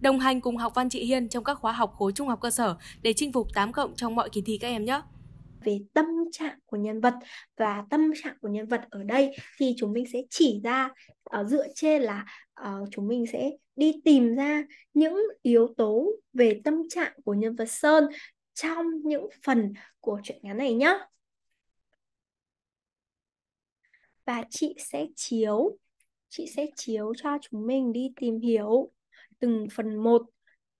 đồng hành cùng học văn chị Hiên trong các khóa học khối trung học cơ sở để chinh phục 8 cộng trong mọi kỳ thi các em nhé về tâm trạng của nhân vật và tâm trạng của nhân vật ở đây thì chúng mình sẽ chỉ ra ở ờ, dựa trên là uh, chúng mình sẽ đi tìm ra những yếu tố về tâm trạng của nhân vật Sơn trong những phần của truyện ngắn này nhé. Và chị sẽ chiếu chị sẽ chiếu cho chúng mình đi tìm hiểu từng phần một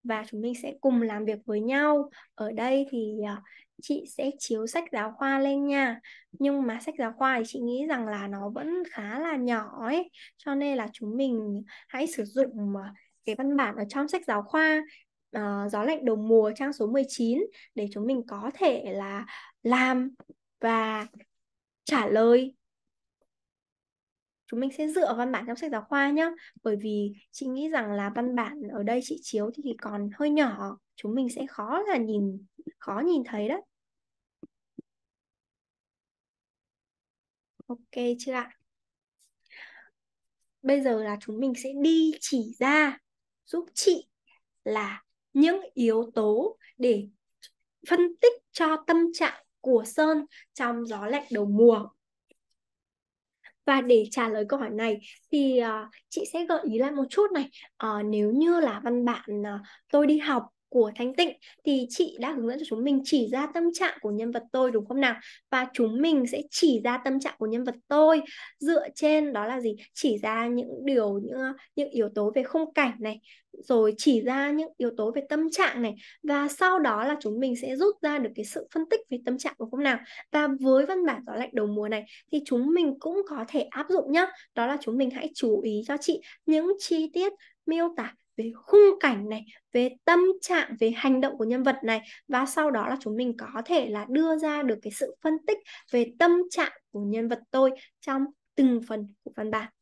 và chúng mình sẽ cùng làm việc với nhau. Ở đây thì à, chị sẽ chiếu sách giáo khoa lên nha. Nhưng mà sách giáo khoa thì chị nghĩ rằng là nó vẫn khá là nhỏ ấy, cho nên là chúng mình hãy sử dụng à, cái văn bản ở trong sách giáo khoa uh, Gió lạnh đầu mùa trang số 19 để chúng mình có thể là làm và trả lời chúng mình sẽ dựa văn bản trong sách giáo khoa nhé bởi vì chị nghĩ rằng là văn bản ở đây chị chiếu thì còn hơi nhỏ chúng mình sẽ khó là nhìn khó nhìn thấy đó. ok chưa ạ bây giờ là chúng mình sẽ đi chỉ ra giúp chị là những yếu tố để phân tích cho tâm trạng của Sơn trong gió lạnh đầu mùa và để trả lời câu hỏi này thì uh, chị sẽ gợi ý lại một chút này uh, nếu như là văn bản uh, ờ, tôi đi học của Thánh Tịnh thì chị đã hướng dẫn cho chúng mình chỉ ra tâm trạng của nhân vật tôi đúng không nào? Và chúng mình sẽ chỉ ra tâm trạng của nhân vật tôi dựa trên đó là gì? Chỉ ra những điều những những yếu tố về khung cảnh này, rồi chỉ ra những yếu tố về tâm trạng này và sau đó là chúng mình sẽ rút ra được cái sự phân tích về tâm trạng đúng không nào? Và với văn bản gió lạnh đầu mùa này thì chúng mình cũng có thể áp dụng nhá. Đó là chúng mình hãy chú ý cho chị những chi tiết miêu tả về khung cảnh này về tâm trạng về hành động của nhân vật này và sau đó là chúng mình có thể là đưa ra được cái sự phân tích về tâm trạng của nhân vật tôi trong từng phần của văn bản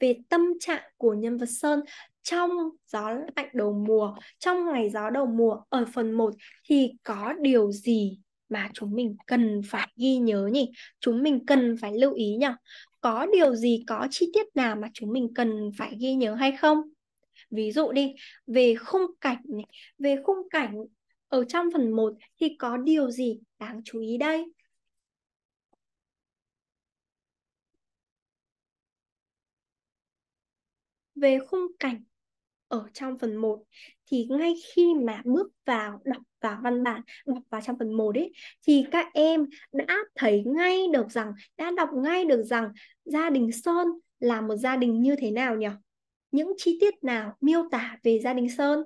về tâm trạng của nhân vật Sơn trong gió lạnh đầu mùa, trong ngày gió đầu mùa ở phần 1 thì có điều gì mà chúng mình cần phải ghi nhớ nhỉ? Chúng mình cần phải lưu ý nhỉ? có điều gì có chi tiết nào mà chúng mình cần phải ghi nhớ hay không ví dụ đi về khung cảnh này, về khung cảnh ở trong phần 1 thì có điều gì đáng chú ý đây về khung cảnh ở trong phần 1 thì ngay khi mà bước vào đọc và văn bản đọc vào trong phần 1 ấy thì các em đã thấy ngay được rằng đã đọc ngay được rằng gia đình Sơn là một gia đình như thế nào nhỉ? Những chi tiết nào miêu tả về gia đình Sơn?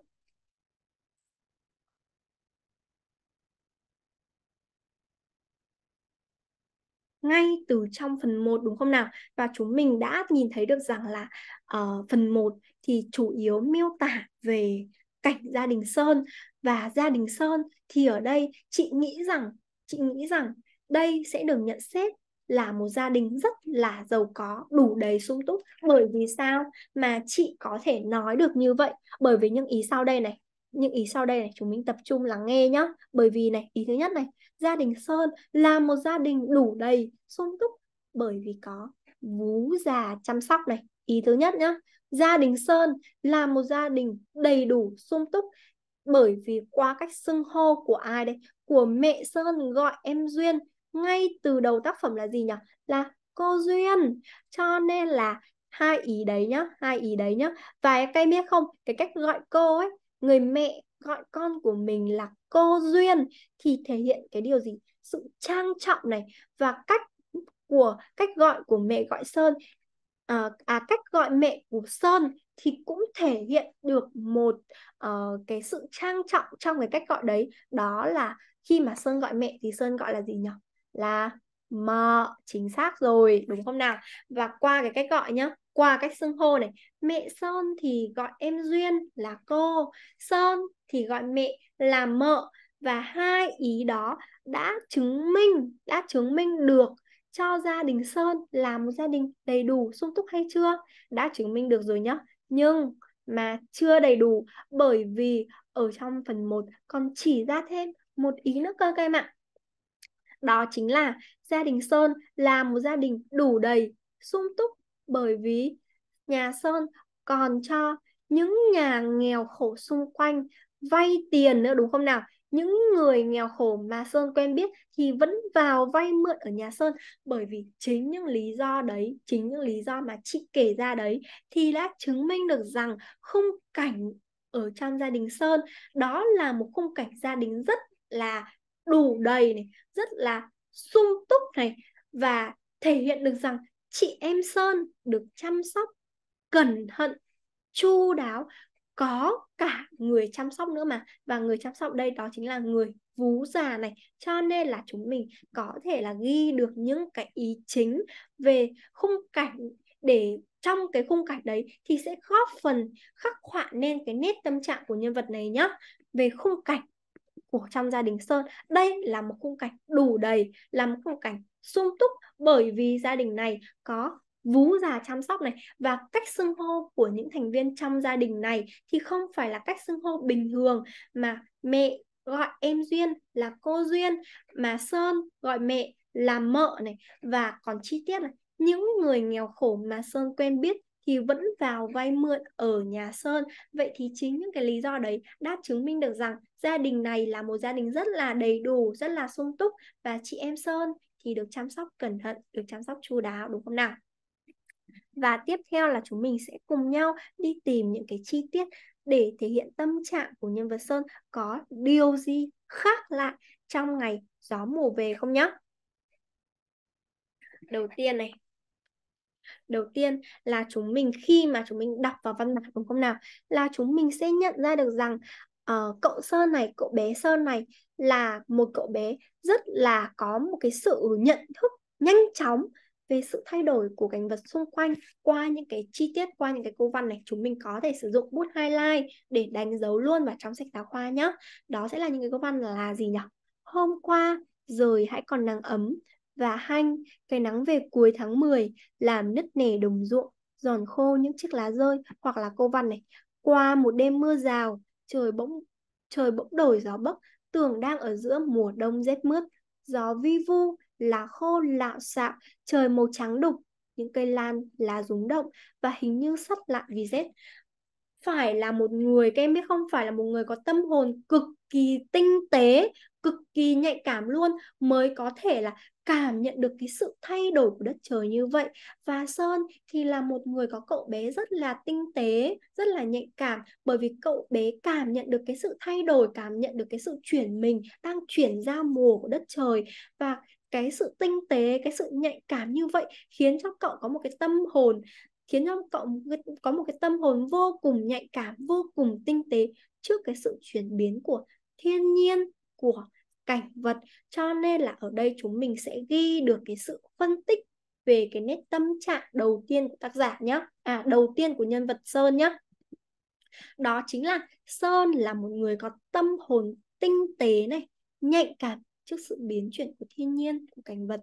ngay từ trong phần 1 đúng không nào? Và chúng mình đã nhìn thấy được rằng là uh, phần 1 thì chủ yếu miêu tả về cảnh gia đình sơn và gia đình sơn thì ở đây chị nghĩ rằng chị nghĩ rằng đây sẽ được nhận xét là một gia đình rất là giàu có đủ đầy sung túc bởi vì sao mà chị có thể nói được như vậy bởi vì những ý sau đây này những ý sau đây này chúng mình tập trung lắng nghe nhá bởi vì này ý thứ nhất này gia đình sơn là một gia đình đủ đầy sung túc bởi vì có vú già chăm sóc này ý thứ nhất nhá gia đình sơn là một gia đình đầy đủ sung túc bởi vì qua cách xưng hô của ai đấy của mẹ sơn gọi em duyên ngay từ đầu tác phẩm là gì nhỉ là cô duyên cho nên là hai ý đấy nhá hai ý đấy nhá và các em biết không cái cách gọi cô ấy người mẹ gọi con của mình là cô duyên thì thể hiện cái điều gì sự trang trọng này và cách của cách gọi của mẹ gọi sơn Ờ, à, cách gọi mẹ của Sơn thì cũng thể hiện được một uh, cái sự trang trọng trong cái cách gọi đấy đó là khi mà Sơn gọi mẹ thì Sơn gọi là gì nhỉ là mợ chính xác rồi đúng không nào và qua cái cách gọi nhá qua cách xưng hô này mẹ Sơn thì gọi em Duyên là cô Sơn thì gọi mẹ là mợ và hai ý đó đã chứng minh đã chứng minh được cho gia đình Sơn là một gia đình đầy đủ, sung túc hay chưa? Đã chứng minh được rồi nhá. Nhưng mà chưa đầy đủ bởi vì ở trong phần 1 còn chỉ ra thêm một ý nữa cơ các em ạ. Đó chính là gia đình Sơn là một gia đình đủ đầy, sung túc bởi vì nhà Sơn còn cho những nhà nghèo khổ xung quanh vay tiền nữa đúng không nào? những người nghèo khổ mà Sơn quen biết thì vẫn vào vay mượn ở nhà Sơn bởi vì chính những lý do đấy, chính những lý do mà chị kể ra đấy thì đã chứng minh được rằng khung cảnh ở trong gia đình Sơn đó là một khung cảnh gia đình rất là đủ đầy này, rất là sung túc này và thể hiện được rằng chị em Sơn được chăm sóc cẩn thận chu đáo có cả người chăm sóc nữa mà và người chăm sóc đây đó chính là người vú già này cho nên là chúng mình có thể là ghi được những cái ý chính về khung cảnh để trong cái khung cảnh đấy thì sẽ góp phần khắc họa nên cái nét tâm trạng của nhân vật này nhá về khung cảnh của trong gia đình Sơn đây là một khung cảnh đủ đầy là một khung cảnh sung túc bởi vì gia đình này có vú già chăm sóc này và cách xưng hô của những thành viên trong gia đình này thì không phải là cách xưng hô bình thường mà mẹ gọi em duyên là cô duyên mà sơn gọi mẹ là mợ này và còn chi tiết là những người nghèo khổ mà sơn quen biết thì vẫn vào vay mượn ở nhà Sơn. Vậy thì chính những cái lý do đấy đã chứng minh được rằng gia đình này là một gia đình rất là đầy đủ, rất là sung túc và chị em Sơn thì được chăm sóc cẩn thận, được chăm sóc chu đáo đúng không nào? Và tiếp theo là chúng mình sẽ cùng nhau đi tìm những cái chi tiết để thể hiện tâm trạng của nhân vật Sơn có điều gì khác lại trong ngày gió mùa về không nhá. Đầu tiên này. Đầu tiên là chúng mình khi mà chúng mình đọc vào văn bản đúng không nào là chúng mình sẽ nhận ra được rằng uh, cậu Sơn này, cậu bé Sơn này là một cậu bé rất là có một cái sự nhận thức nhanh chóng về sự thay đổi của cảnh vật xung quanh qua những cái chi tiết qua những cái câu văn này chúng mình có thể sử dụng bút highlight để đánh dấu luôn vào trong sách giáo khoa nhé đó sẽ là những cái câu văn là gì nhỉ hôm qua rồi hãy còn nắng ấm và hanh cái nắng về cuối tháng 10 làm nứt nẻ đồng ruộng giòn khô những chiếc lá rơi hoặc là câu văn này qua một đêm mưa rào trời bỗng trời bỗng đổi gió bấc tường đang ở giữa mùa đông rét mướt gió vi vu lá khô lạo xạo, trời màu trắng đục, những cây lan lá rúng động và hình như sắt lại vì rét. Phải là một người, các em biết không, phải là một người có tâm hồn cực kỳ tinh tế, cực kỳ nhạy cảm luôn mới có thể là cảm nhận được cái sự thay đổi của đất trời như vậy và Sơn thì là một người có cậu bé rất là tinh tế rất là nhạy cảm bởi vì cậu bé cảm nhận được cái sự thay đổi cảm nhận được cái sự chuyển mình đang chuyển ra mùa của đất trời và cái sự tinh tế cái sự nhạy cảm như vậy khiến cho cậu có một cái tâm hồn khiến cho cậu có một cái tâm hồn vô cùng nhạy cảm vô cùng tinh tế trước cái sự chuyển biến của thiên nhiên của cảnh vật cho nên là ở đây chúng mình sẽ ghi được cái sự phân tích về cái nét tâm trạng đầu tiên của tác giả nhé à đầu tiên của nhân vật sơn nhé đó chính là sơn là một người có tâm hồn tinh tế này nhạy cảm trước sự biến chuyển của thiên nhiên, của cảnh vật.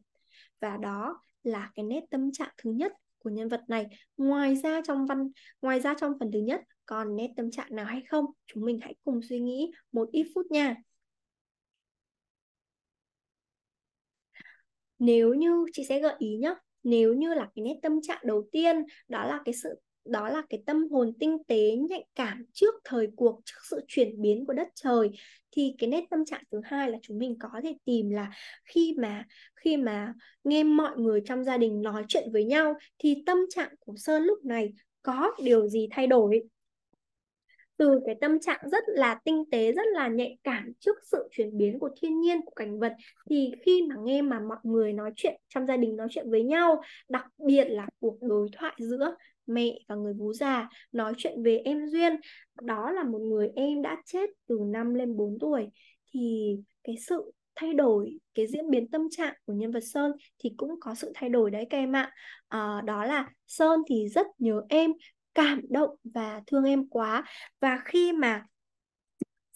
Và đó là cái nét tâm trạng thứ nhất của nhân vật này. Ngoài ra trong văn ngoài ra trong phần thứ nhất còn nét tâm trạng nào hay không? Chúng mình hãy cùng suy nghĩ một ít phút nha. Nếu như chị sẽ gợi ý nhé, nếu như là cái nét tâm trạng đầu tiên đó là cái sự đó là cái tâm hồn tinh tế nhạy cảm trước thời cuộc trước sự chuyển biến của đất trời thì cái nét tâm trạng thứ hai là chúng mình có thể tìm là khi mà khi mà nghe mọi người trong gia đình nói chuyện với nhau thì tâm trạng của sơn lúc này có điều gì thay đổi từ cái tâm trạng rất là tinh tế rất là nhạy cảm trước sự chuyển biến của thiên nhiên của cảnh vật thì khi mà nghe mà mọi người nói chuyện trong gia đình nói chuyện với nhau đặc biệt là cuộc đối thoại giữa mẹ và người bố già nói chuyện về em Duyên. Đó là một người em đã chết từ năm lên 4 tuổi. Thì cái sự thay đổi cái diễn biến tâm trạng của nhân vật Sơn thì cũng có sự thay đổi đấy các em ạ. À, đó là Sơn thì rất nhớ em, cảm động và thương em quá. Và khi mà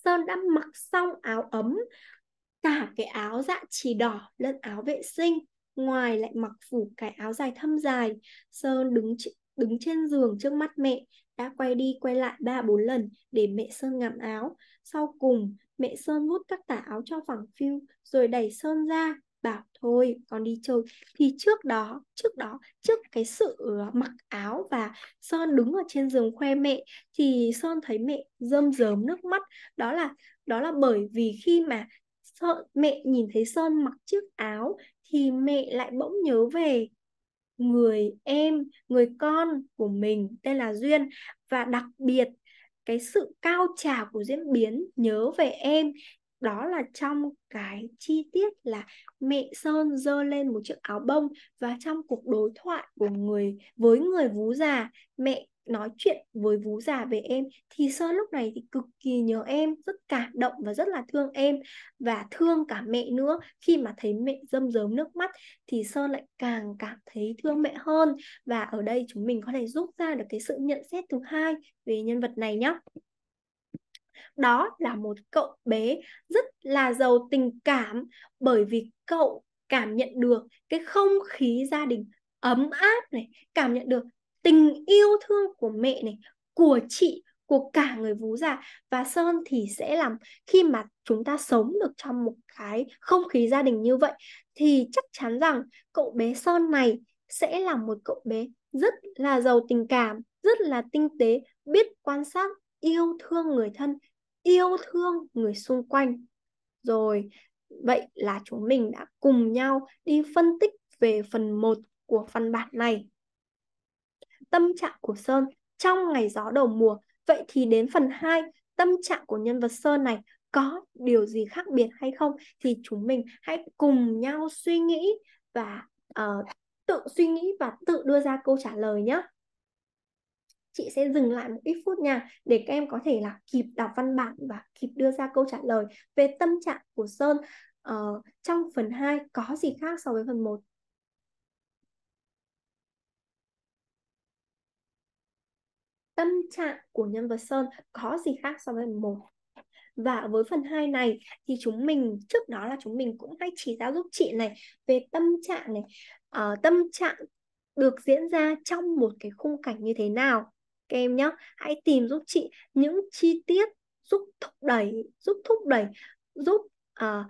Sơn đã mặc xong áo ấm, cả cái áo dạ chỉ đỏ lẫn áo vệ sinh ngoài lại mặc phủ cái áo dài thâm dài sơn đứng đứng trên giường trước mắt mẹ đã quay đi quay lại ba bốn lần để mẹ sơn ngắm áo sau cùng mẹ sơn vút các tả áo cho phẳng phiu rồi đẩy sơn ra bảo thôi con đi chơi thì trước đó trước đó trước cái sự ờ, mặc áo và sơn đứng ở trên giường khoe mẹ thì sơn thấy mẹ rơm rớm nước mắt đó là đó là bởi vì khi mà Sơn, mẹ nhìn thấy Sơn mặc chiếc áo thì mẹ lại bỗng nhớ về người em người con của mình tên là duyên và đặc biệt cái sự cao trào của diễn biến nhớ về em đó là trong cái chi tiết là mẹ sơn dơ lên một chiếc áo bông và trong cuộc đối thoại của người với người vú già mẹ nói chuyện với vú già về em thì sơn lúc này thì cực kỳ nhớ em rất cảm động và rất là thương em và thương cả mẹ nữa khi mà thấy mẹ dâm dớm nước mắt thì sơn lại càng cảm thấy thương mẹ hơn và ở đây chúng mình có thể rút ra được cái sự nhận xét thứ hai về nhân vật này nhé đó là một cậu bé rất là giàu tình cảm bởi vì cậu cảm nhận được cái không khí gia đình ấm áp này cảm nhận được tình yêu thương của mẹ này của chị của cả người vú già và sơn thì sẽ làm khi mà chúng ta sống được trong một cái không khí gia đình như vậy thì chắc chắn rằng cậu bé sơn này sẽ là một cậu bé rất là giàu tình cảm rất là tinh tế biết quan sát yêu thương người thân yêu thương người xung quanh rồi vậy là chúng mình đã cùng nhau đi phân tích về phần 1 của văn bản này tâm trạng của Sơn trong ngày gió đầu mùa. Vậy thì đến phần 2, tâm trạng của nhân vật Sơn này có điều gì khác biệt hay không thì chúng mình hãy cùng nhau suy nghĩ và uh, tự suy nghĩ và tự đưa ra câu trả lời nhé. Chị sẽ dừng lại một ít phút nha để các em có thể là kịp đọc văn bản và kịp đưa ra câu trả lời về tâm trạng của Sơn uh, trong phần 2 có gì khác so với phần 1. tâm trạng của nhân vật Sơn có gì khác so với phần 1 và với phần 2 này thì chúng mình trước đó là chúng mình cũng hay chỉ ra giúp chị này về tâm trạng này uh, tâm trạng được diễn ra trong một cái khung cảnh như thế nào các em nhé hãy tìm giúp chị những chi tiết giúp thúc đẩy giúp thúc đẩy giúp uh,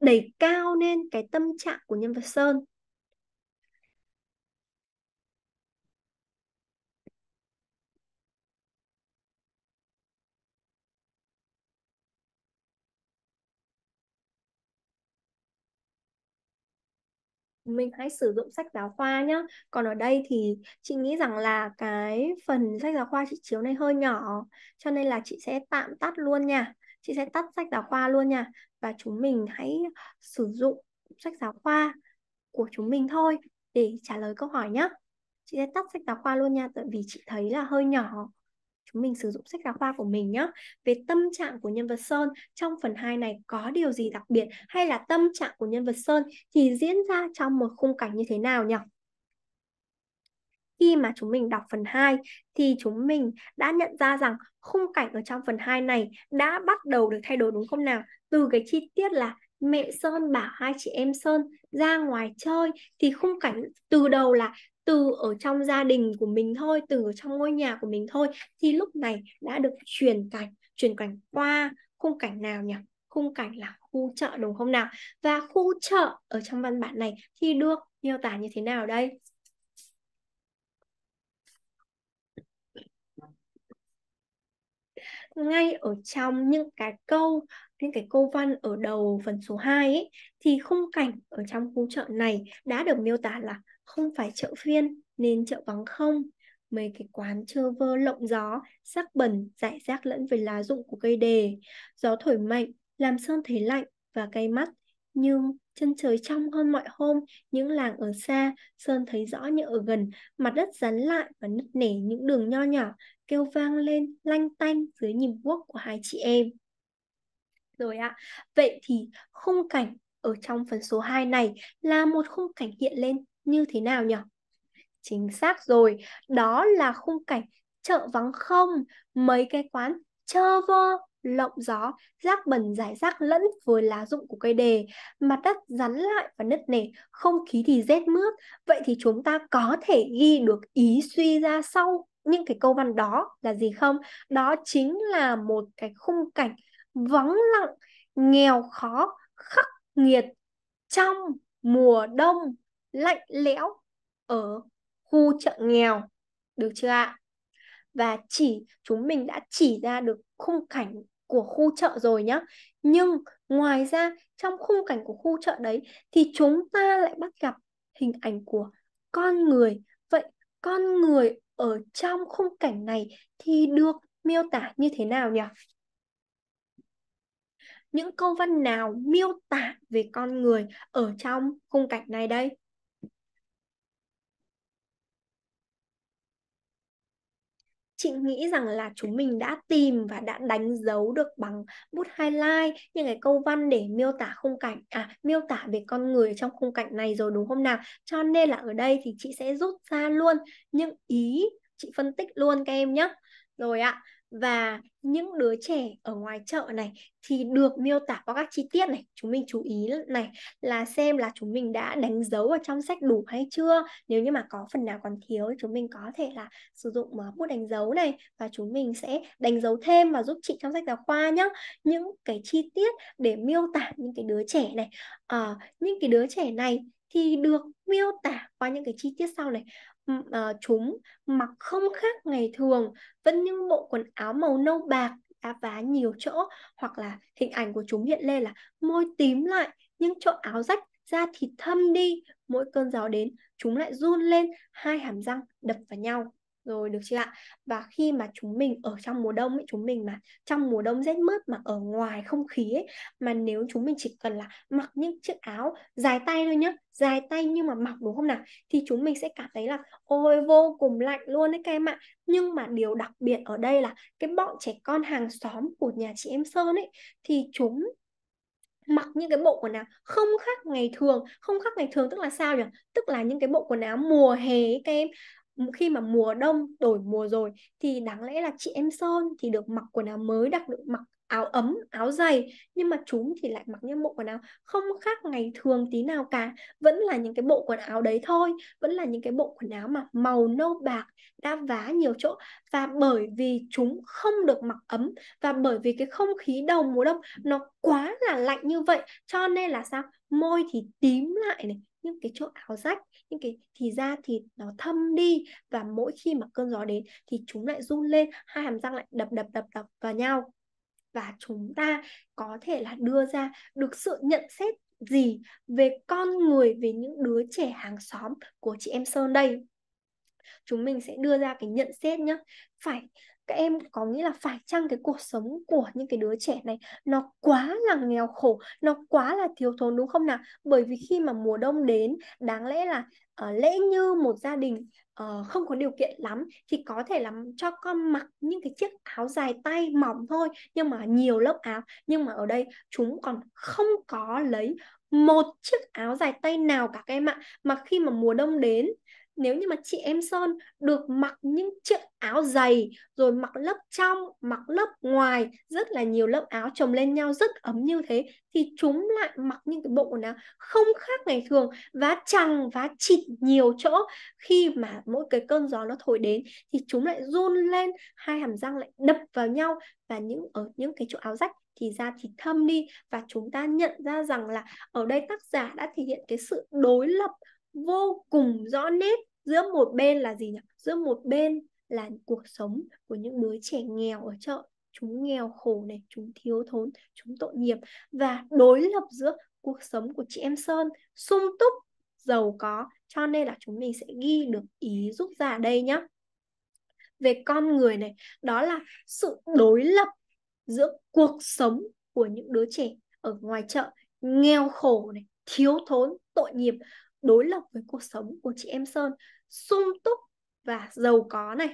đẩy cao lên cái tâm trạng của nhân vật sơn mình hãy sử dụng sách giáo khoa nhé còn ở đây thì chị nghĩ rằng là cái phần sách giáo khoa chị chiếu này hơi nhỏ cho nên là chị sẽ tạm tắt luôn nha chị sẽ tắt sách giáo khoa luôn nha và chúng mình hãy sử dụng sách giáo khoa của chúng mình thôi để trả lời câu hỏi nhé chị sẽ tắt sách giáo khoa luôn nha tại vì chị thấy là hơi nhỏ chúng mình sử dụng sách giáo khoa của mình nhé. Về tâm trạng của nhân vật Sơn trong phần 2 này có điều gì đặc biệt hay là tâm trạng của nhân vật Sơn thì diễn ra trong một khung cảnh như thế nào nhỉ? Khi mà chúng mình đọc phần 2 thì chúng mình đã nhận ra rằng khung cảnh ở trong phần 2 này đã bắt đầu được thay đổi đúng không nào? Từ cái chi tiết là mẹ Sơn bảo hai chị em Sơn ra ngoài chơi thì khung cảnh từ đầu là từ ở trong gia đình của mình thôi từ ở trong ngôi nhà của mình thôi thì lúc này đã được truyền cảnh truyền cảnh qua khung cảnh nào nhỉ khung cảnh là khu chợ đúng không nào và khu chợ ở trong văn bản này thì được miêu tả như thế nào đây ngay ở trong những cái câu những cái câu văn ở đầu phần số 2 ấy, thì khung cảnh ở trong khu chợ này đã được miêu tả là không phải chợ phiên nên chợ vắng không mấy cái quán trơ vơ lộng gió sắc bẩn rải rác lẫn với lá rụng của cây đề gió thổi mạnh làm sơn thấy lạnh và cay mắt nhưng chân trời trong hơn mọi hôm những làng ở xa sơn thấy rõ như ở gần mặt đất rắn lại và nứt nẻ những đường nho nhỏ kêu vang lên lanh tanh dưới nhịp quốc của hai chị em. Rồi ạ, vậy thì khung cảnh ở trong phần số 2 này là một khung cảnh hiện lên như thế nào nhỉ? Chính xác rồi, đó là khung cảnh chợ vắng không, mấy cái quán chơ vơ, lộng gió, rác bẩn giải rác lẫn với lá rụng của cây đề, mặt đất rắn lại và nứt nẻ, không khí thì rét mướt. Vậy thì chúng ta có thể ghi được ý suy ra sau những cái câu văn đó là gì không? Đó chính là một cái khung cảnh vắng lặng, nghèo khó, khắc nghiệt trong mùa đông lạnh lẽo ở khu chợ nghèo. Được chưa ạ? Và chỉ chúng mình đã chỉ ra được khung cảnh của khu chợ rồi nhá. Nhưng ngoài ra trong khung cảnh của khu chợ đấy thì chúng ta lại bắt gặp hình ảnh của con người. Vậy con người ở trong khung cảnh này thì được miêu tả như thế nào nhỉ? Những câu văn nào miêu tả về con người ở trong khung cảnh này đây? chị nghĩ rằng là chúng mình đã tìm và đã đánh dấu được bằng bút highlight những cái câu văn để miêu tả khung cảnh à miêu tả về con người trong khung cảnh này rồi đúng không nào cho nên là ở đây thì chị sẽ rút ra luôn những ý chị phân tích luôn các em nhé rồi ạ à, và những đứa trẻ ở ngoài chợ này thì được miêu tả qua các chi tiết này chúng mình chú ý này là xem là chúng mình đã đánh dấu ở trong sách đủ hay chưa nếu như mà có phần nào còn thiếu chúng mình có thể là sử dụng ờ, bút đánh dấu này và chúng mình sẽ đánh dấu thêm và giúp chị trong sách giáo khoa nhé những cái chi tiết để miêu tả những cái đứa trẻ này à, những cái đứa trẻ này thì được miêu tả qua những cái chi tiết sau này à, chúng mặc không khác ngày thường vẫn những bộ quần áo màu nâu bạc đã vá nhiều chỗ hoặc là hình ảnh của chúng hiện lên là môi tím lại những chỗ áo rách da thịt thâm đi mỗi cơn gió đến chúng lại run lên hai hàm răng đập vào nhau rồi được chưa ạ? Và khi mà chúng mình ở trong mùa đông ấy, chúng mình mà trong mùa đông rét mướt mà ở ngoài không khí ấy, mà nếu chúng mình chỉ cần là mặc những chiếc áo dài tay thôi nhá, dài tay nhưng mà mặc đúng không nào? Thì chúng mình sẽ cảm thấy là ôi vô cùng lạnh luôn đấy các em ạ. Nhưng mà điều đặc biệt ở đây là cái bọn trẻ con hàng xóm của nhà chị em Sơn ấy thì chúng mặc những cái bộ quần áo không khác ngày thường không khác ngày thường tức là sao nhỉ tức là những cái bộ quần áo mùa hè ấy, các em khi mà mùa đông đổi mùa rồi thì đáng lẽ là chị em son thì được mặc quần áo mới đặc được mặc áo ấm áo dày nhưng mà chúng thì lại mặc những bộ quần áo không khác ngày thường tí nào cả vẫn là những cái bộ quần áo đấy thôi vẫn là những cái bộ quần áo mà màu nâu bạc đã vá nhiều chỗ và bởi vì chúng không được mặc ấm và bởi vì cái không khí đầu mùa đông nó quá là lạnh như vậy cho nên là sao môi thì tím lại này những cái chỗ áo rách những cái thì da thịt nó thâm đi và mỗi khi mà cơn gió đến thì chúng lại run lên hai hàm răng lại đập đập đập đập vào nhau và chúng ta có thể là đưa ra được sự nhận xét gì về con người về những đứa trẻ hàng xóm của chị em Sơn đây chúng mình sẽ đưa ra cái nhận xét nhé phải các em có nghĩa là phải chăng cái cuộc sống của những cái đứa trẻ này nó quá là nghèo khổ nó quá là thiếu thốn đúng không nào bởi vì khi mà mùa đông đến đáng lẽ là uh, ờ, lẽ như một gia đình uh, không có điều kiện lắm thì có thể làm cho con mặc những cái chiếc áo dài tay mỏng thôi nhưng mà nhiều lớp áo nhưng mà ở đây chúng còn không có lấy một chiếc áo dài tay nào cả các em ạ mà khi mà mùa đông đến nếu như mà chị em Sơn được mặc những chiếc áo dày rồi mặc lớp trong, mặc lớp ngoài rất là nhiều lớp áo chồng lên nhau rất ấm như thế thì chúng lại mặc những cái bộ quần áo không khác ngày thường vá chằng vá chịt nhiều chỗ khi mà mỗi cái cơn gió nó thổi đến thì chúng lại run lên hai hàm răng lại đập vào nhau và những ở những cái chỗ áo rách thì da thì thâm đi và chúng ta nhận ra rằng là ở đây tác giả đã thể hiện cái sự đối lập vô cùng rõ nét giữa một bên là gì nhỉ giữa một bên là cuộc sống của những đứa trẻ nghèo ở chợ chúng nghèo khổ này chúng thiếu thốn chúng tội nghiệp và đối lập giữa cuộc sống của chị em sơn sung túc giàu có cho nên là chúng mình sẽ ghi được ý rút ra đây nhá về con người này đó là sự đối lập giữa cuộc sống của những đứa trẻ ở ngoài chợ nghèo khổ này thiếu thốn tội nghiệp đối lập với cuộc sống của chị em Sơn sung túc và giàu có này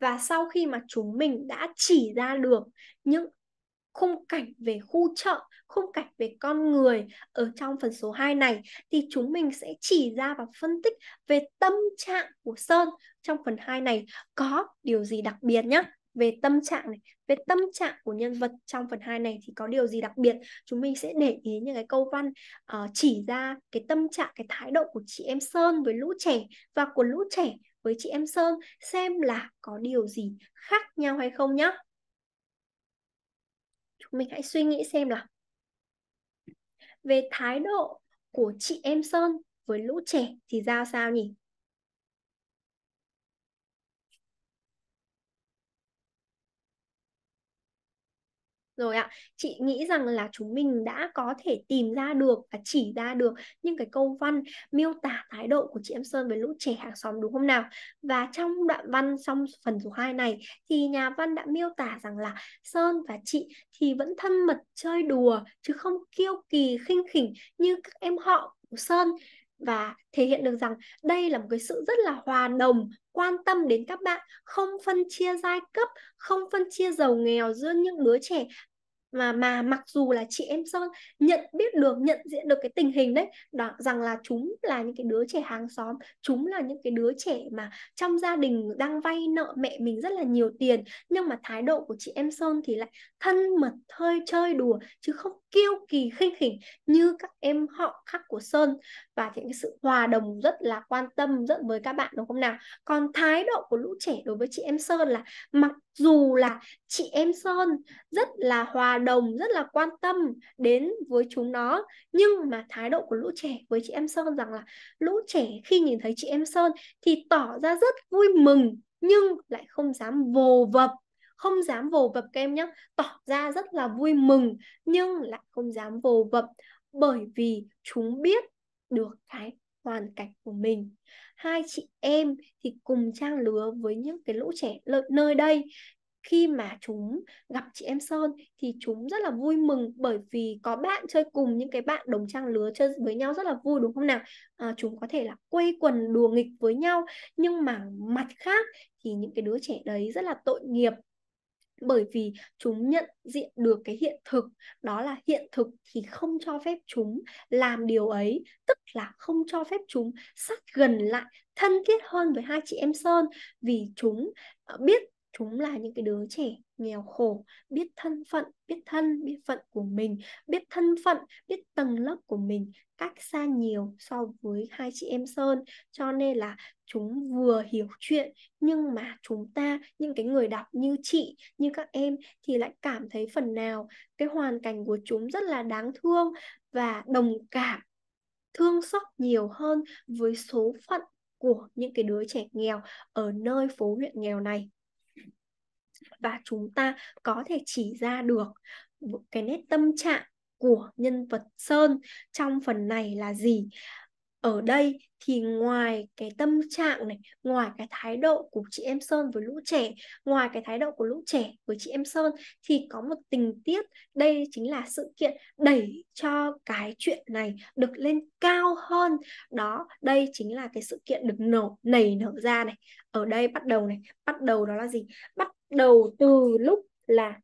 và sau khi mà chúng mình đã chỉ ra được những khung cảnh về khu chợ, khung cảnh về con người ở trong phần số 2 này thì chúng mình sẽ chỉ ra và phân tích về tâm trạng của Sơn trong phần 2 này có điều gì đặc biệt nhé về tâm trạng này về tâm trạng của nhân vật trong phần 2 này thì có điều gì đặc biệt chúng mình sẽ để ý những cái câu văn uh, chỉ ra cái tâm trạng cái thái độ của chị em Sơn với lũ trẻ và của lũ trẻ với chị em Sơn xem là có điều gì khác nhau hay không nhá chúng mình hãy suy nghĩ xem là về thái độ của chị em Sơn với lũ trẻ thì ra sao nhỉ rồi ạ chị nghĩ rằng là chúng mình đã có thể tìm ra được và chỉ ra được những cái câu văn miêu tả thái độ của chị em sơn với lũ trẻ hàng xóm đúng không nào và trong đoạn văn xong phần số 2 này thì nhà văn đã miêu tả rằng là sơn và chị thì vẫn thân mật chơi đùa chứ không kiêu kỳ khinh khỉnh như các em họ của sơn và thể hiện được rằng đây là một cái sự rất là hòa đồng quan tâm đến các bạn không phân chia giai cấp không phân chia giàu nghèo giữa những đứa trẻ mà mà mặc dù là chị em Sơn nhận biết được nhận diện được cái tình hình đấy đó, rằng là chúng là những cái đứa trẻ hàng xóm chúng là những cái đứa trẻ mà trong gia đình đang vay nợ mẹ mình rất là nhiều tiền nhưng mà thái độ của chị em Sơn thì lại thân mật hơi chơi đùa chứ không kiêu kỳ khinh khỉnh như các em họ khác của Sơn và những cái sự hòa đồng rất là quan tâm rất với các bạn đúng không nào còn thái độ của lũ trẻ đối với chị em Sơn là mặc dù là chị em Sơn rất là hòa đồng, rất là quan tâm đến với chúng nó nhưng mà thái độ của lũ trẻ với chị em Sơn rằng là lũ trẻ khi nhìn thấy chị em Sơn thì tỏ ra rất vui mừng nhưng lại không dám vồ vập không dám vồ vập các em nhé tỏ ra rất là vui mừng nhưng lại không dám vồ vập bởi vì chúng biết được cái hoàn cảnh của mình hai chị em thì cùng trang lứa với những cái lũ trẻ nơi đây khi mà chúng gặp chị em Sơn thì chúng rất là vui mừng bởi vì có bạn chơi cùng những cái bạn đồng trang lứa chơi với nhau rất là vui đúng không nào à, chúng có thể là quây quần đùa nghịch với nhau nhưng mà mặt khác thì những cái đứa trẻ đấy rất là tội nghiệp bởi vì chúng nhận diện được cái hiện thực đó là hiện thực thì không cho phép chúng làm điều ấy tức là không cho phép chúng sát gần lại thân thiết hơn với hai chị em sơn vì chúng ờ, biết chúng là những cái đứa trẻ nghèo khổ biết thân phận biết thân biết phận của mình biết thân phận biết tầng lớp của mình cách xa nhiều so với hai chị em sơn cho nên là chúng vừa hiểu chuyện nhưng mà chúng ta những cái người đọc như chị như các em thì lại cảm thấy phần nào cái hoàn cảnh của chúng rất là đáng thương và đồng cảm thương xót nhiều hơn với số phận của những cái đứa trẻ nghèo ở nơi phố huyện nghèo này và chúng ta có thể chỉ ra được cái nét tâm trạng của nhân vật Sơn trong phần này là gì ở đây thì ngoài cái tâm trạng này ngoài cái thái độ của chị em sơn với lũ trẻ ngoài cái thái độ của lũ trẻ với chị em sơn thì có một tình tiết đây chính là sự kiện đẩy cho cái chuyện này được lên cao hơn đó đây chính là cái sự kiện được nổ nảy nở ra này ở đây bắt đầu này bắt đầu đó là gì bắt đầu từ lúc là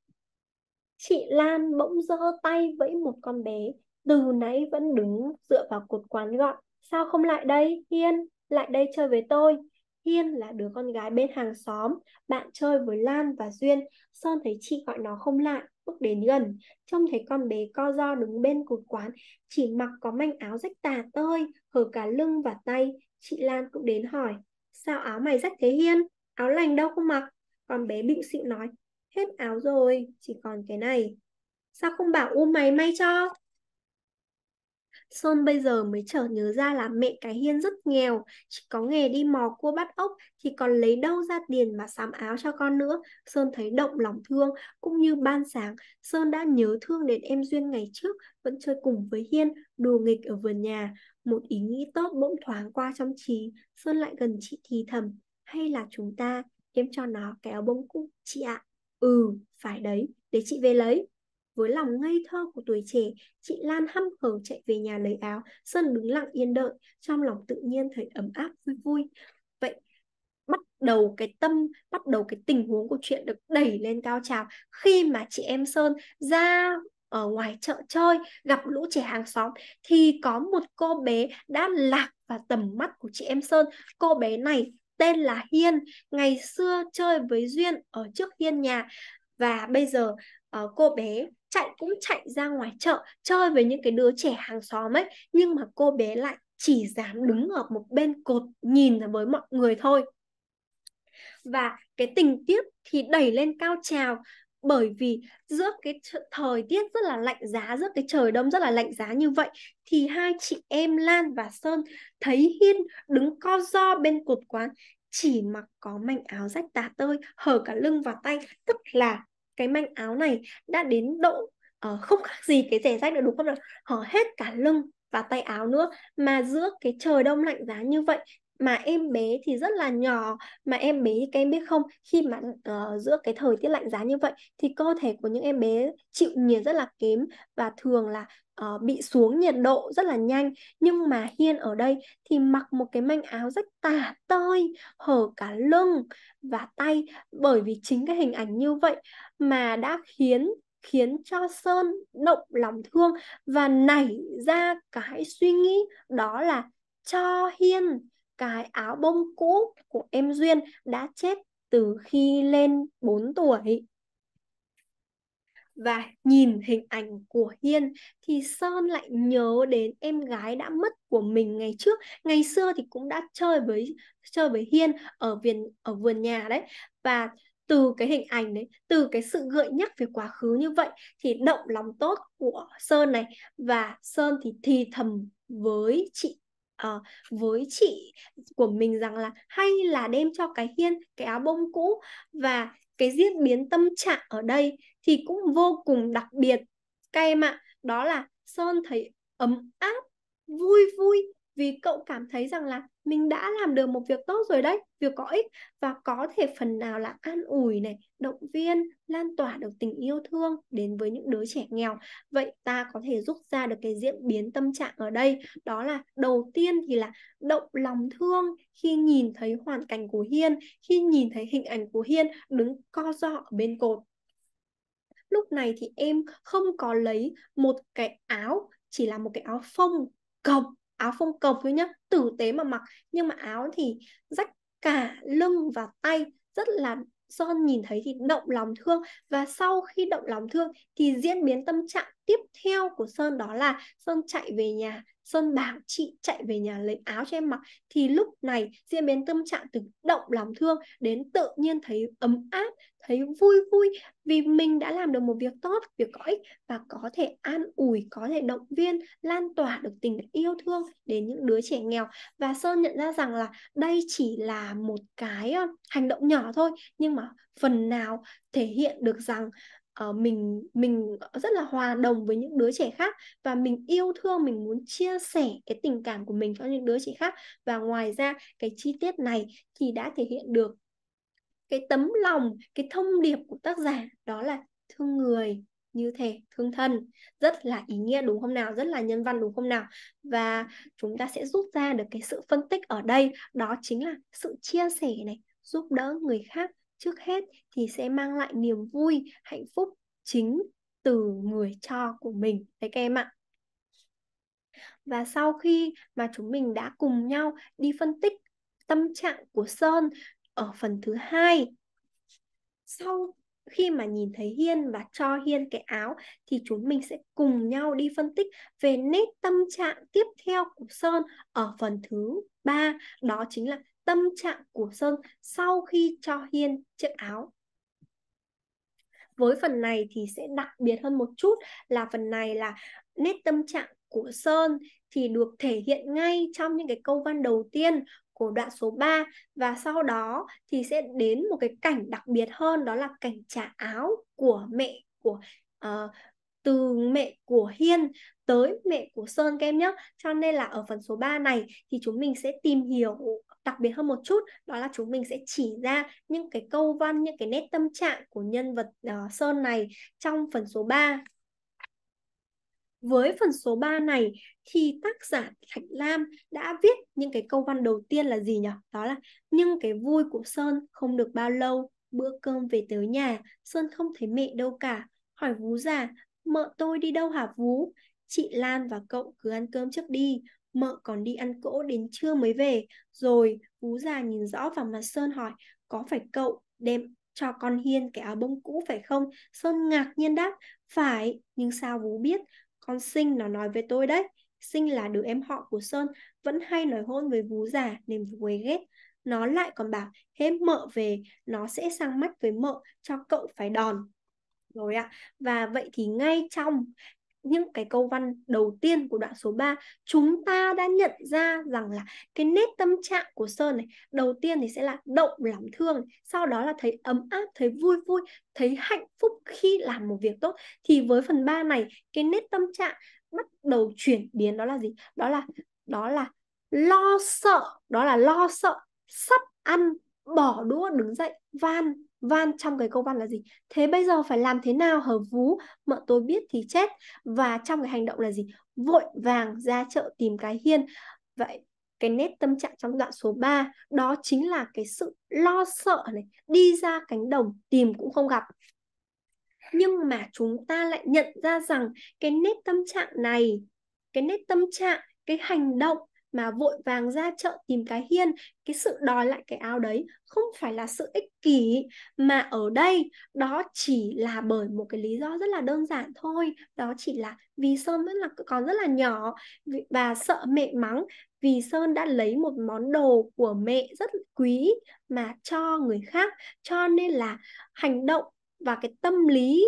chị Lan bỗng giơ tay vẫy một con bé từ nãy vẫn đứng dựa vào cột quán gọi sao không lại đây Hiên lại đây chơi với tôi Hiên là đứa con gái bên hàng xóm bạn chơi với Lan và Duyên Sơn thấy chị gọi nó không lại bước đến gần trông thấy con bé co do đứng bên cột quán chỉ mặc có manh áo rách tà tơi hở cả lưng và tay chị Lan cũng đến hỏi sao áo mày rách thế Hiên áo lành đâu không mặc con bé bịu xịu nói, hết áo rồi, chỉ còn cái này. Sao không bảo u mày may cho? Sơn bây giờ mới chợt nhớ ra là mẹ cái Hiên rất nghèo, chỉ có nghề đi mò cua bắt ốc thì còn lấy đâu ra tiền mà sắm áo cho con nữa. Sơn thấy động lòng thương, cũng như ban sáng, Sơn đã nhớ thương đến em Duyên ngày trước, vẫn chơi cùng với Hiên, đùa nghịch ở vườn nhà. Một ý nghĩ tốt bỗng thoáng qua trong trí, Sơn lại gần chị thì thầm, hay là chúng ta em cho nó cái áo bông cúc chị ạ ừ phải đấy để chị về lấy với lòng ngây thơ của tuổi trẻ chị lan hăm hở chạy về nhà lấy áo sơn đứng lặng yên đợi trong lòng tự nhiên thấy ấm áp vui vui vậy bắt đầu cái tâm bắt đầu cái tình huống của chuyện được đẩy lên cao trào khi mà chị em sơn ra ở ngoài chợ chơi gặp lũ trẻ hàng xóm thì có một cô bé đã lạc và tầm mắt của chị em Sơn. Cô bé này tên là Hiên, ngày xưa chơi với Duyên ở trước hiên nhà và bây giờ uh, cô bé chạy cũng chạy ra ngoài chợ chơi với những cái đứa trẻ hàng xóm ấy nhưng mà cô bé lại chỉ dám đứng ở một bên cột nhìn với mọi người thôi và cái tình tiết thì đẩy lên cao trào bởi vì giữa cái thời tiết rất là lạnh giá giữa cái trời đông rất là lạnh giá như vậy thì hai chị em Lan và Sơn thấy Hiên đứng co do bên cột quán chỉ mặc có manh áo rách tả tơi hở cả lưng và tay tức là cái manh áo này đã đến độ uh, không khác gì cái rẻ rách nữa đúng không nào hở hết cả lưng và tay áo nữa mà giữa cái trời đông lạnh giá như vậy mà em bé thì rất là nhỏ mà em bé các em biết không khi mà uh, giữa cái thời tiết lạnh giá như vậy thì cơ thể của những em bé chịu nhiệt rất là kém và thường là uh, bị xuống nhiệt độ rất là nhanh nhưng mà hiên ở đây thì mặc một cái manh áo rách tả tơi hở cả lưng và tay bởi vì chính cái hình ảnh như vậy mà đã khiến khiến cho sơn động lòng thương và nảy ra cái suy nghĩ đó là cho hiên cái áo bông cũ của em Duyên đã chết từ khi lên 4 tuổi. Và nhìn hình ảnh của Hiên thì Sơn lại nhớ đến em gái đã mất của mình ngày trước. Ngày xưa thì cũng đã chơi với chơi với Hiên ở vườn ở vườn nhà đấy. Và từ cái hình ảnh đấy, từ cái sự gợi nhắc về quá khứ như vậy thì động lòng tốt của Sơn này và Sơn thì thì thầm với chị uh, với chị của mình rằng là hay là đem cho cái hiên cái áo bông cũ và cái diễn biến tâm trạng ở đây thì cũng vô cùng đặc biệt các em ạ đó là sơn thấy ấm áp vui vui vì cậu cảm thấy rằng là mình đã làm được một việc tốt rồi đấy việc có ích và có thể phần nào là an ủi này động viên lan tỏa được tình yêu thương đến với những đứa trẻ nghèo vậy ta có thể rút ra được cái diễn biến tâm trạng ở đây đó là đầu tiên thì là động lòng thương khi nhìn thấy hoàn cảnh của hiên khi nhìn thấy hình ảnh của hiên đứng co ro ở bên cột lúc này thì em không có lấy một cái áo chỉ là một cái áo phông cộc áo phông cộc thôi nhá tử tế mà mặc nhưng mà áo thì rách cả lưng và tay rất là Son nhìn thấy thì động lòng thương và sau khi động lòng thương thì diễn biến tâm trạng tiếp theo của Sơn đó là Sơn chạy về nhà Sơn bảo chị chạy về nhà lấy áo cho em mặc thì lúc này diễn biến tâm trạng từ động lòng thương đến tự nhiên thấy ấm áp, thấy vui vui vì mình đã làm được một việc tốt, việc có ích và có thể an ủi, có thể động viên, lan tỏa được tình yêu thương đến những đứa trẻ nghèo. Và Sơn nhận ra rằng là đây chỉ là một cái hành động nhỏ thôi nhưng mà phần nào thể hiện được rằng Ờ, mình mình ờ, rất là hòa đồng với những đứa trẻ khác và mình yêu thương mình muốn chia sẻ cái tình cảm của mình cho những đứa trẻ khác và ngoài ra cái chi tiết này thì đã thể hiện được cái tấm lòng cái thông điệp của tác giả đó là thương người như thể thương thân rất là ý nghĩa đúng không nào rất là nhân văn đúng không nào và chúng ta sẽ rút ra được cái sự phân tích ở đây đó chính là sự chia sẻ này giúp đỡ người khác trước hết thì sẽ mang lại niềm vui hạnh phúc chính từ người cho của mình đấy các em ạ và sau khi mà chúng mình đã cùng nhau đi phân tích tâm trạng của sơn ở phần thứ hai sau khi mà nhìn thấy hiên và cho hiên cái áo thì chúng mình sẽ cùng nhau đi phân tích về nét tâm trạng tiếp theo của sơn ở phần thứ ba đó chính là tâm trạng của Sơn sau khi cho Hiên chiếc áo. Với phần này thì sẽ đặc biệt hơn một chút là phần này là nét tâm trạng của Sơn thì được thể hiện ngay trong những cái câu văn đầu tiên của đoạn số 3 và sau đó thì sẽ đến một cái cảnh đặc biệt hơn đó là cảnh trả áo của mẹ của uh, từ mẹ của Hiên tới mẹ của Sơn các em nhé. Cho nên là ở phần số 3 này thì chúng mình sẽ tìm hiểu đặc biệt hơn một chút đó là chúng mình sẽ chỉ ra những cái câu văn, những cái nét tâm trạng của nhân vật uh, Sơn này trong phần số 3. Với phần số 3 này thì tác giả Thạch Lam đã viết những cái câu văn đầu tiên là gì nhỉ? Đó là nhưng cái vui của Sơn không được bao lâu, bữa cơm về tới nhà, Sơn không thấy mẹ đâu cả. Hỏi vú già, mợ tôi đi đâu hả vú? Chị Lan và cậu cứ ăn cơm trước đi, mợ còn đi ăn cỗ đến trưa mới về. Rồi, Ú già nhìn rõ vào mặt Sơn hỏi, có phải cậu đem cho con Hiên cái áo bông cũ phải không? Sơn ngạc nhiên đáp, phải, nhưng sao Vú biết? Con Sinh nó nói với tôi đấy. Sinh là đứa em họ của Sơn, vẫn hay nói hôn với Vú già nên Vú ấy ghét. Nó lại còn bảo hết mợ về, nó sẽ sang mắt với mợ cho cậu phải đòn. Rồi ạ, à. và vậy thì ngay trong những cái câu văn đầu tiên của đoạn số 3 chúng ta đã nhận ra rằng là cái nét tâm trạng của Sơn này đầu tiên thì sẽ là động lòng thương sau đó là thấy ấm áp thấy vui vui thấy hạnh phúc khi làm một việc tốt thì với phần 3 này cái nét tâm trạng bắt đầu chuyển biến đó là gì đó là đó là lo sợ đó là lo sợ sắp ăn bỏ đũa đứng dậy van van trong cái câu văn là gì thế bây giờ phải làm thế nào hở vú mợ tôi biết thì chết và trong cái hành động là gì vội vàng ra chợ tìm cái hiên vậy cái nét tâm trạng trong đoạn số 3 đó chính là cái sự lo sợ này đi ra cánh đồng tìm cũng không gặp nhưng mà chúng ta lại nhận ra rằng cái nét tâm trạng này cái nét tâm trạng cái hành động mà vội vàng ra chợ tìm cái hiên cái sự đòi lại cái áo đấy không phải là sự ích kỷ mà ở đây đó chỉ là bởi một cái lý do rất là đơn giản thôi đó chỉ là vì sơn vẫn là còn rất là nhỏ và sợ mẹ mắng vì sơn đã lấy một món đồ của mẹ rất quý mà cho người khác cho nên là hành động và cái tâm lý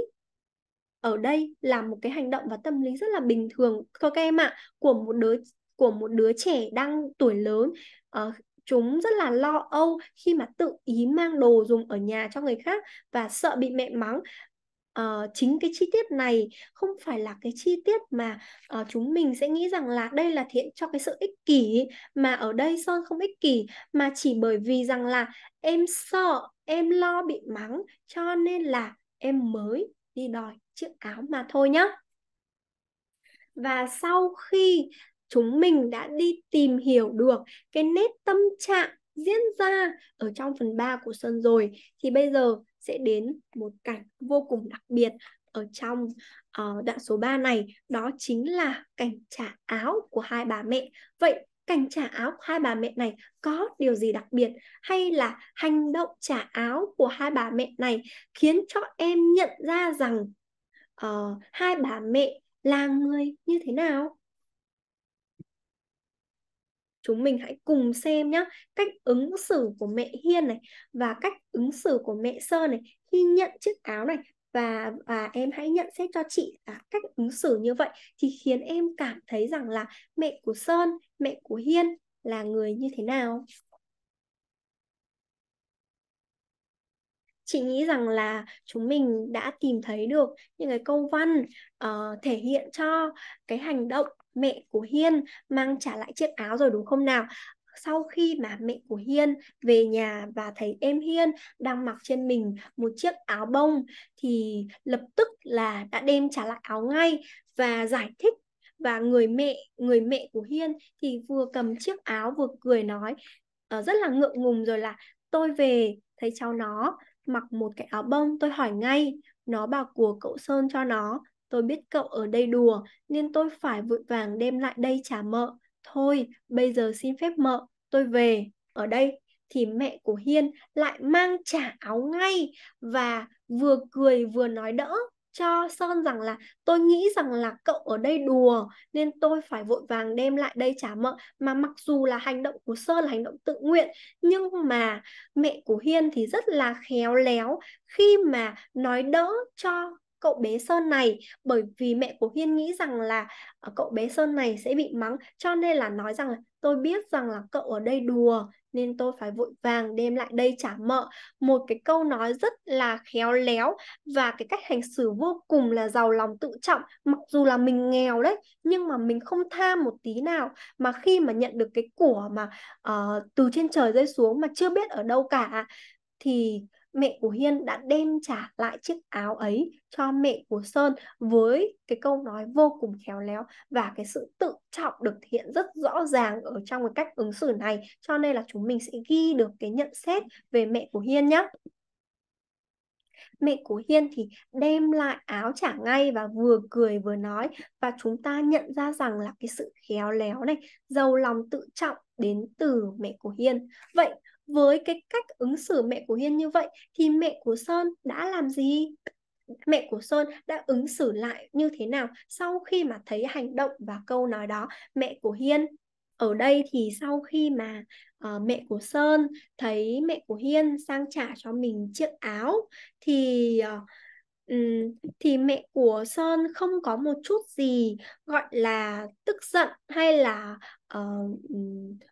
ở đây là một cái hành động và tâm lý rất là bình thường thôi các em ạ à, của một đứa của một đứa trẻ đang tuổi lớn uh, chúng rất là lo âu khi mà tự ý mang đồ dùng ở nhà cho người khác và sợ bị mẹ mắng Uh, chính cái chi tiết này không phải là cái chi tiết mà uh, chúng mình sẽ nghĩ rằng là đây là thiện cho cái sự ích kỷ mà ở đây sơn không ích kỷ mà chỉ bởi vì rằng là em sợ em lo bị mắng cho nên là em mới đi đòi chiếc áo mà thôi nhá và sau khi chúng mình đã đi tìm hiểu được cái nét tâm trạng diễn ra ở trong phần 3 của Sơn rồi thì bây giờ sẽ đến một cảnh vô cùng đặc biệt ở trong uh, đoạn số 3 này đó chính là cảnh trả áo của hai bà mẹ. Vậy cảnh trả áo của hai bà mẹ này có điều gì đặc biệt hay là hành động trả áo của hai bà mẹ này khiến cho em nhận ra rằng uh, hai bà mẹ là người như thế nào? chúng mình hãy cùng xem nhé cách ứng xử của mẹ Hiên này và cách ứng xử của mẹ Sơn này khi nhận chiếc áo này và và em hãy nhận xét cho chị là cách ứng xử như vậy thì khiến em cảm thấy rằng là mẹ của Sơn, mẹ của Hiên là người như thế nào. chị nghĩ rằng là chúng mình đã tìm thấy được những cái câu văn uh, thể hiện cho cái hành động mẹ của Hiên mang trả lại chiếc áo rồi đúng không nào? Sau khi mà mẹ của Hiên về nhà và thấy em Hiên đang mặc trên mình một chiếc áo bông thì lập tức là đã đem trả lại áo ngay và giải thích và người mẹ người mẹ của Hiên thì vừa cầm chiếc áo vừa cười nói ờ, rất là ngượng ngùng rồi là tôi về thấy cháu nó mặc một cái áo bông tôi hỏi ngay nó bảo của cậu sơn cho nó Tôi biết cậu ở đây đùa, nên tôi phải vội vàng đem lại đây trả mợ. Thôi, bây giờ xin phép mợ, tôi về. Ở đây thì mẹ của Hiên lại mang trả áo ngay và vừa cười vừa nói đỡ cho Sơn rằng là tôi nghĩ rằng là cậu ở đây đùa nên tôi phải vội vàng đem lại đây trả mợ mà mặc dù là hành động của Sơn là hành động tự nguyện nhưng mà mẹ của Hiên thì rất là khéo léo khi mà nói đỡ cho cậu bé Sơn này bởi vì mẹ của Hiên nghĩ rằng là ờ, cậu bé Sơn này sẽ bị mắng cho nên là nói rằng là tôi biết rằng là cậu ở đây đùa nên tôi phải vội vàng đem lại đây trả mợ một cái câu nói rất là khéo léo và cái cách hành xử vô cùng là giàu lòng tự trọng mặc dù là mình nghèo đấy nhưng mà mình không tham một tí nào mà khi mà nhận được cái của mà uh, từ trên trời rơi xuống mà chưa biết ở đâu cả thì mẹ của Hiên đã đem trả lại chiếc áo ấy cho mẹ của Sơn với cái câu nói vô cùng khéo léo và cái sự tự trọng được thể hiện rất rõ ràng ở trong cái cách ứng xử này cho nên là chúng mình sẽ ghi được cái nhận xét về mẹ của Hiên nhé mẹ của Hiên thì đem lại áo trả ngay và vừa cười vừa nói và chúng ta nhận ra rằng là cái sự khéo léo này, giàu lòng tự trọng đến từ mẹ của Hiên. Vậy với cái cách ứng xử mẹ của Hiên như vậy thì mẹ của Sơn đã làm gì? Mẹ của Sơn đã ứng xử lại như thế nào sau khi mà thấy hành động và câu nói đó mẹ của Hiên ở đây thì sau khi mà uh, mẹ của Sơn thấy mẹ của Hiên sang trả cho mình chiếc áo thì uh, um, thì mẹ của Sơn không có một chút gì gọi là tức giận hay là uh,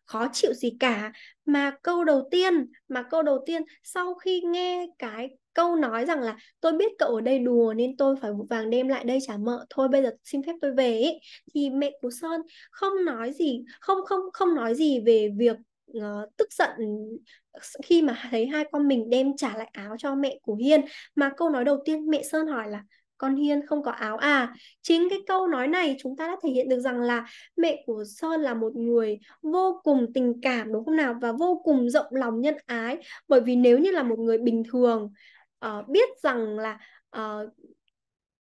khó chịu gì cả mà câu đầu tiên mà câu đầu tiên sau khi nghe cái câu nói rằng là tôi biết cậu ở đây đùa nên tôi phải vội vàng đem lại đây trả mợ thôi bây giờ xin phép tôi về ấy. thì mẹ của sơn không nói gì không không không nói gì về việc uh, tức giận khi mà thấy hai con mình đem trả lại áo cho mẹ của hiên mà câu nói đầu tiên mẹ sơn hỏi là con Hiên không có áo à. Chính cái câu nói này chúng ta đã thể hiện được rằng là mẹ của Sơn là một người vô cùng tình cảm đúng không nào và vô cùng rộng lòng nhân ái bởi vì nếu như là một người bình thường uh, biết rằng là uh,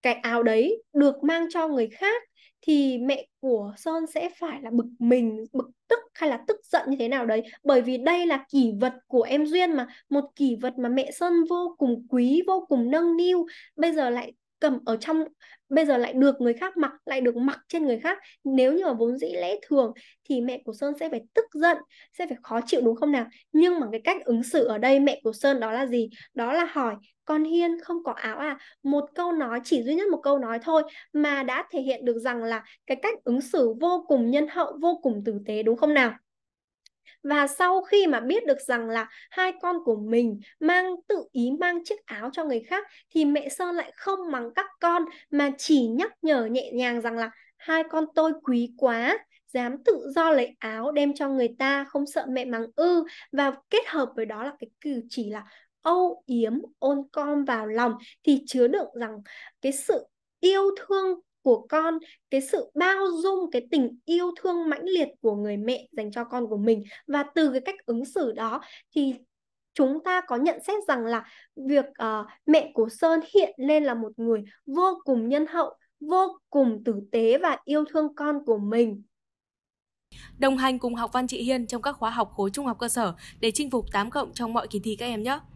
cái áo đấy được mang cho người khác thì mẹ của Sơn sẽ phải là bực mình, bực tức hay là tức giận như thế nào đấy bởi vì đây là kỷ vật của em Duyên mà một kỷ vật mà mẹ Sơn vô cùng quý, vô cùng nâng niu bây giờ lại cầm ở trong bây giờ lại được người khác mặc lại được mặc trên người khác nếu như mà vốn dĩ lẽ thường thì mẹ của sơn sẽ phải tức giận sẽ phải khó chịu đúng không nào nhưng mà cái cách ứng xử ở đây mẹ của sơn đó là gì đó là hỏi con hiên không có áo à một câu nói chỉ duy nhất một câu nói thôi mà đã thể hiện được rằng là cái cách ứng xử vô cùng nhân hậu vô cùng tử tế đúng không nào và sau khi mà biết được rằng là hai con của mình mang tự ý mang chiếc áo cho người khác thì mẹ Sơn lại không mắng các con mà chỉ nhắc nhở nhẹ nhàng rằng là hai con tôi quý quá dám tự do lấy áo đem cho người ta không sợ mẹ mắng ư và kết hợp với đó là cái cử chỉ là âu yếm ôn con vào lòng thì chứa đựng rằng cái sự yêu thương của con cái sự bao dung cái tình yêu thương mãnh liệt của người mẹ dành cho con của mình và từ cái cách ứng xử đó thì chúng ta có nhận xét rằng là việc uh, mẹ của sơn hiện lên là một người vô cùng nhân hậu vô cùng tử tế và yêu thương con của mình Đồng hành cùng học văn chị Hiên trong các khóa học khối trung học cơ sở để chinh phục 8 cộng trong mọi kỳ thi các em nhé.